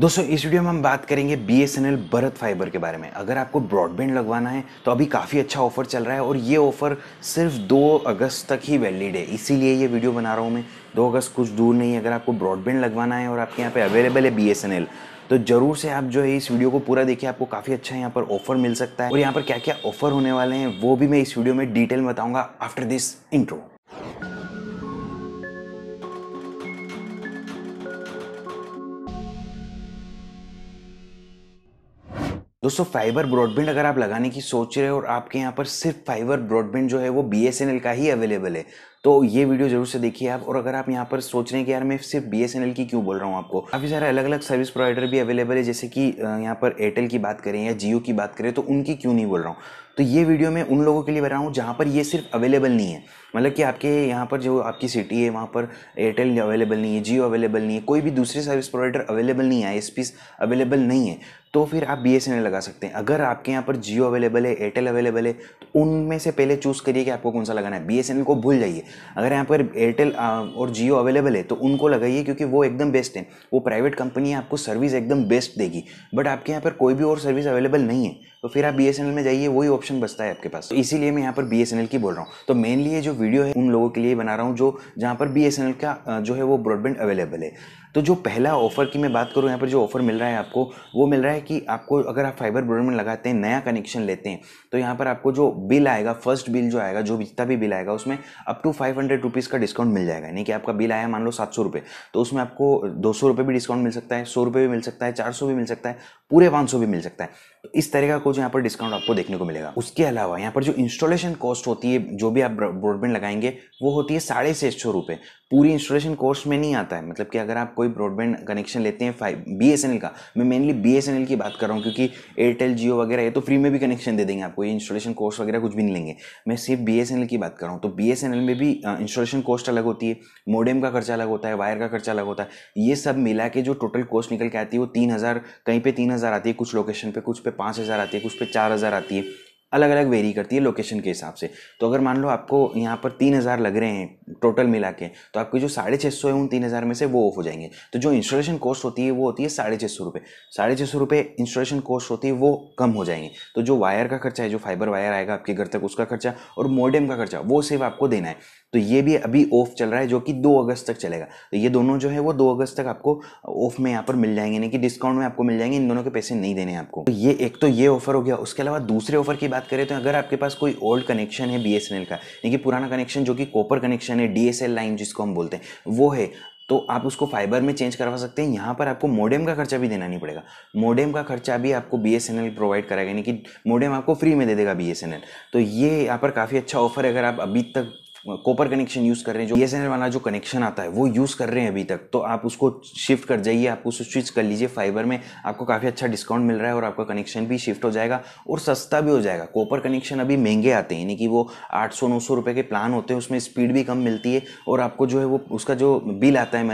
दोस्तों इस वीडियो में हम बात करेंगे B S N L Bharat fiber के बारे में अगर आपको ब्रॉडबैंड लगवाना है तो अभी काफ़ी अच्छा ऑफर चल रहा है और ये ऑफर सिर्फ दो अगस्त तक ही वैलिड है इसीलिए ये वीडियो बना रहा हूँ मैं दो अगस्त कुछ दूर नहीं है अगर आपको ब्रॉडबैंड लगवाना है और आपके यहाँ पे अवेलेबल है बी एस एन एल तो ज़रूर से आप जो है इस वीडियो को पूरा देखिए आपको काफ़ी अच्छा यहाँ पर ऑफर मिल सकता है और यहाँ पर क्या क्या ऑफर होने वाले हैं वो भी मैं इस वीडियो में डिटेल बताऊँगा आफ्टर दिस इंट्रो दोस्तों फाइबर ब्रॉडबैंड अगर आप लगाने की सोच रहे हो और आपके यहाँ पर सिर्फ फाइबर ब्रॉडबैंड जो है वो बी का ही अवेलेबल है तो ये वीडियो जरूर से देखिए आप और अगर आप यहाँ पर सोच रहे हैं कि यार मैं सिर्फ बी की क्यों बोल रहा हूँ आपको काफ़ी सारे अलग अलग सर्विस प्रोवाइडर भी अवेलेबल है जैसे कि यहाँ पर एयरटेल की बात करें या जियो की बात करें तो उनकी क्यों नहीं बोल रहा हूँ तो ये वीडियो मैं उन लोगों के लिए बना हूँ जहाँ पर ये सिर्फ अवेलेबल नहीं है मतलब कि आपके यहाँ पर जो आपकी सिटी है वहाँ पर एयरटेल अवेलेबल नहीं है जियो अवेलेबल नहीं है कोई भी दूसरे सर्विस प्रोवाइडर अवेलेबल नहीं है आई अवेलेबल नहीं है तो फिर आप बी लगा सकते हैं अगर आपके यहाँ पर जियो अवेलेबल है एयरटेल अवेलेबल है तो उनमें से पहले चूज़ करिए कि आपको कौन सा लगाना है बी को भूल जाइए अगर यहाँ पर एयरटेल और जियो अवेलेबल है तो उनको लगाइए क्योंकि वो एकदम बेस्ट है वो प्राइवेट कंपनी है आपको सर्विस एकदम बेस्ट देगी बट आपके यहाँ पर कोई भी और सर्विस अवेलेबल नहीं है तो फिर आप बी में जाइए वही ऑप्शन बचता है आपके पास तो इसीलिए मैं यहाँ पर बी की बोल रहा हूँ तो मेनली ये जो वीडियो है उन लोगों के लिए बना रहा हूँ जो जहाँ पर बी का जो है वो ब्रॉडबैंड अवेलेबल है तो जो पहला ऑफ़र की मैं बात करूँ यहाँ पर जो ऑफ़र मिल रहा है आपको वो मिल रहा है कि आपको अगर आप फाइबर ब्रॉडबैंड लगाते हैं नया कनेक्शन लेते हैं तो यहाँ पर आपको जो बिल आएगा फर्स्ट बिल जो आएगा जो जितना भी बिल आएगा उसमें up to five hundred rupees का डिस्काउंट मिल जाएगा यानी कि आपका बिल आया मान लो सात सौ रुपये तो उसमें आपको दो सौ रुपये भी डिस्काउंट मिल सकता है सौ रुपये भी मिल सकता है चार सौ भी मिल सकता है पूरे पाँच सौ भी मिल सकता है तो इस तरह का कुछ यहाँ पर डिस्काउंट आपको देखने को मिलेगा उसके अलावा यहाँ पर जो इंस्टॉलेशन कॉस्ट होती है जो भी आप ब्रॉडबैंड लगाएंगे वो होती है साढ़े छः सौ रुपये पूरी इंस्टॉलेशन कॉस्ट में नहीं आता है मतलब कि अगर आप कोई ब्रॉडबैंड कनेक्शन लेते हैं five B S N L का मैं mainly B S N L की बात कर रहा हूँ क्योंकि एयरटेल जियो वगैरह ये तो फ्री में भी कनेक्शन दे देंगे आपको ये इंस्टॉलेशन कॉस्ट वगैरह कुछ भी नहीं लेंगे मैं सिर्फ बी एस एन एल की बात कर रहा हूँ तो बी एस एन एल में भी इंस्टॉलेशन कॉस्ट अलग होती है मोडेम का खर्चा अलग होता है वायर का खर्चा अलग होता है ये सब मिला के जो टोटल कॉस्ट निकल के आती है वो तीन हज़ार कहीं पर तीन हज़ार आती है कुछ लोकेशन पर कुछ पे पाँच हज़ार आती है कुछ पे चार हज़ार आती है अलग अलग वेरी करती है लोकेशन के हिसाब से तो अगर मान लो आपको यहाँ पर तीन हज़ार लग रहे हैं टोटल मिला के तो आपके जो साढ़े छः सौ है उन तीन हज़ार में से वो ऑफ हो जाएंगे तो जो इंस्टॉलेशन कॉस्ट होती है वो होती है साढ़े छः सौ रुपये साढ़े छः सौ रुपये इंस्टॉलेशन कॉस्ट होती है वो कम हो जाएंगे तो जो वायर का खर्चा है जो फाइबर वायर आएगा आपके घर तक उसका खर्चा और मोडेम का खर्चा वो सिर्फ आपको देना है तो ये भी अभी ऑफ चल रहा है जो कि दो अगस्त तक चलेगा तो ये दोनों जो है वो दो अगस्त तक आपको ऑफ में यहाँ पर मिल जाएंगे यानी कि डिस्काउंट में आपको मिल जाएंगे इन दोनों के पैसे नहीं देने आपको तो ये एक तो ये ऑफर हो गया उसके अलावा दूसरे ऑफर की बात करें तो अगर आपके पास कोई ओल्ड कनेक्शन है बी का यानी कि पुराना कनेक्शन जो कि कॉपर कनेक्शन है डी लाइन जिसको हम बोलते हैं वो है तो आप उसको फाइबर में चेंज करवा सकते हैं यहाँ पर आपको मोडेम का खर्चा भी देना नहीं पड़ेगा मोडेम का खर्चा भी आपको B S N L provide कराएगा यानी कि मोडेम आपको फ्री में दे देगा बी एस एन एल तो ये यहाँ पर काफ़ी अच्छा ऑफर है अगर आप अभी तक कॉपर कनेक्शन यूज़ कर रहे हैं जो बी वाला जो कनेक्शन आता है वो यूज़ कर रहे हैं अभी तक तो आप उसको शिफ्ट कर जाइए आप उसको स्विच कर लीजिए फाइबर में आपको काफ़ी अच्छा डिस्काउंट मिल रहा है और आपका कनेक्शन भी शिफ्ट हो जाएगा और सस्ता भी हो जाएगा कॉपर कनेक्शन अभी महंगे आते हैं यानी कि वो आठ सौ नौ सौ रुपये के प्लान होते हैं उसमें स्पीड भी कम मिलती है और आपको जो है वो उसका जो बिल आता है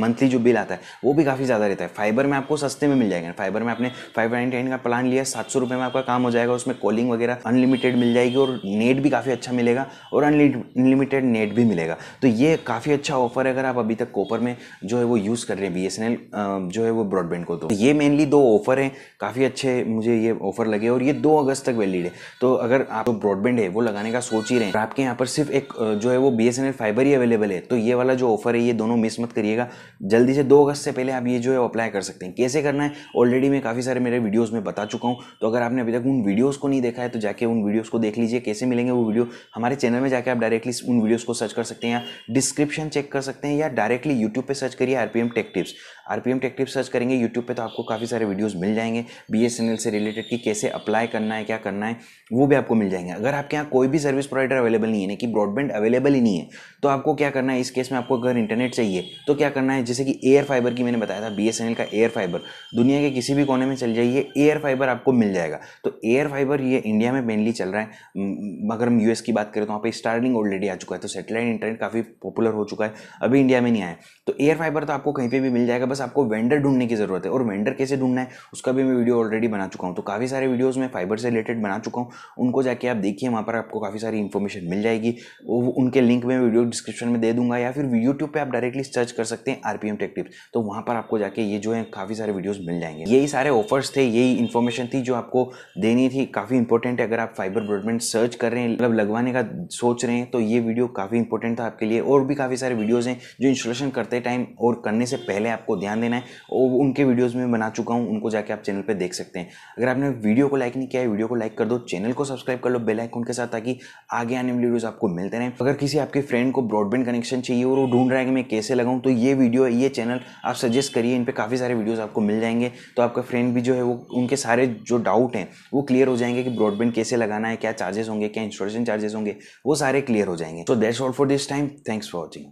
मंथली जो बिल आता है वो भी काफ़ी ज़्यादा रहता है फाइबर में आपको सस्ते में मिल जाएगा फाइबर में आपने फाइव नाइनटी का प्लान लिया सात सौ रुपये में आपका काम हो जाएगा उसमें कॉलिंग वगैरह अनलिमिटेड मिल जाएगी और नेट भी काफ़ी अच्छा मिलेगा और अनलिमिटेड अनलिमिटेड नेट भी मिलेगा तो ये काफ़ी अच्छा ऑफर है अगर आप अभी तक कॉपर में जो है वो यूज़ कर रहे हैं बी जो है वो ब्रॉडबैंड को तो ये मेनली दो ऑफर हैं काफ़ी अच्छे मुझे ये ऑफर लगे और ये दो अगस्त तक वैलिड है तो अगर आप जो तो ब्रॉडबैंड है वो लगाने का सोच ही रहे हैं आपके यहाँ पर सिर्फ एक जो है वो बी फाइबर ही अवेलेबल है तो ये वाला जो ऑफर है ये दोनों मिस मत करिएगा जल्दी से दो अगस्त से पहले आप ये जो है अप्लाई कर सकते हैं कैसे करना है ऑलरेडी मैं काफ़ी सारे मेरे वीडियोज़ में बता चुका हूँ तो अगर आपने अभी तक उन वीडियोज़ को नहीं देखा है तो जाके उन वीडियोज़ को देख लीजिए कैसे मिलेंगे वो वीडियो हमारे चैनल में जाकर आप डायरेक्ट डायरेक्टली उन वीडियोस को सर्च कर सकते हैं या डिस्क्रिप्शन चेक कर सकते हैं या डायरेक्टली यूट्यूब पे सर्च करिए RPM tech tips R P M टेक्टिव सर्च करेंगे यूट्यूब पे तो आपको काफ़ी सारे वीडियोस मिल जाएंगे बी एस एन एल से रिलेटेड कि कैसे अप्लाई करना है क्या करना है वो भी आपको मिल जाएंगे अगर आपके यहाँ कोई भी सर्विस प्रोवाइडर अवेलेबल नहीं है यानी कि ब्रॉडबैंड अवेलेबल ही नहीं है तो आपको क्या करना है इस केस में आपको अगर इंटरनेट चाहिए तो क्या करना है जैसे कि एयर फाइबर की मैंने बताया था बी का एयर फाइबर दुनिया के किसी भी कोने में चल जाइए एयर फाइबर आपको मिल जाएगा तो एयर फाइबर ये इंडिया में मेनली चल रहा है अगर हम यू की बात करें तो वहाँ पर स्टार्टिंग ऑलरेडी आ चुका है तो सेटेलाइट इंटरनेट काफ़ी पॉपुलर हो चुका है अभी इंडिया में नहीं आया तो एयर फाइबर तो आपको कहीं पर भी मिल जाएगा बस बस आपको वेंडर ढूंढने की ज़रूरत है और वेंडर कैसे ढूंढना है उसका भी मैं वीडियो ऑलरेडी बना चुका हूँ तो काफ़ी सारे वीडियोज़ मैं फाइबर से रिलेटेड बना चुका हूँ उनको जाके आप देखिए वहाँ पर आपको काफ़ी सारी इन्फॉर्मेशन मिल जाएगी वो उनके लिंक में वीडियो डिस्क्रिप्शन में दे दूंगा या फिर यूट्यूब पर आप डायरेक्टली सर्च कर सकते हैं आरपीएम टेक टिप्स तो वहाँ पर आपको जाके ये जो है काफ़ी सारे वीडियोज़ मिल जाएंगे यही सारे ऑफर्स थे यही इन्फॉर्मेशन थी जो आपको देनी थी काफ़ी इंपॉर्टेंट है अगर आप फाइबर ब्रॉडबैंड सर्च कर रहे हैं मतलब लगवाने का सोच रहे हैं तो ये वीडियो काफ़ी इंपॉर्टेंट था आपके लिए और भी काफ़ी सारे वीडियोज़ हैं जो इंस्टॉलेशन करते टाइम और करने से पहले आपको ध्यान ध्यान देना है वो उनके वीडियोज़ में बना चुका हूँ उनको जाके आप चैनल पर देख सकते हैं अगर आपने वीडियो को लाइक नहीं किया है वीडियो को लाइक कर दो चैनल को सब्सक्राइब कर लो बेल आइकन के साथ ताकि आगे आने वाले वीडियोज़ आपको मिलते रहें अगर किसी आपके फ्रेंड को ब्रॉडबैंड कनेक्शन चाहिए और वो ढूंढ रहा है कि मैं कैसे लगाऊँ तो ये वीडियो ये चैनल आप सजेस्ट करिए इन पर काफ़ी सारे वीडियोज़ आपको मिल जाएंगे तो आपका फ्रेंड भी जो है वो उनके सारे जो डाउट हैं वो क्लियर हो जाएंगे कि ब्रॉडबैंड कैसे लगाना है क्या चार्जेस होंगे क्या इंस्टॉलेशन चार्जेस होंगे वो सारे क्लियर हो जाएंगे तो that's all for this time thanks for watching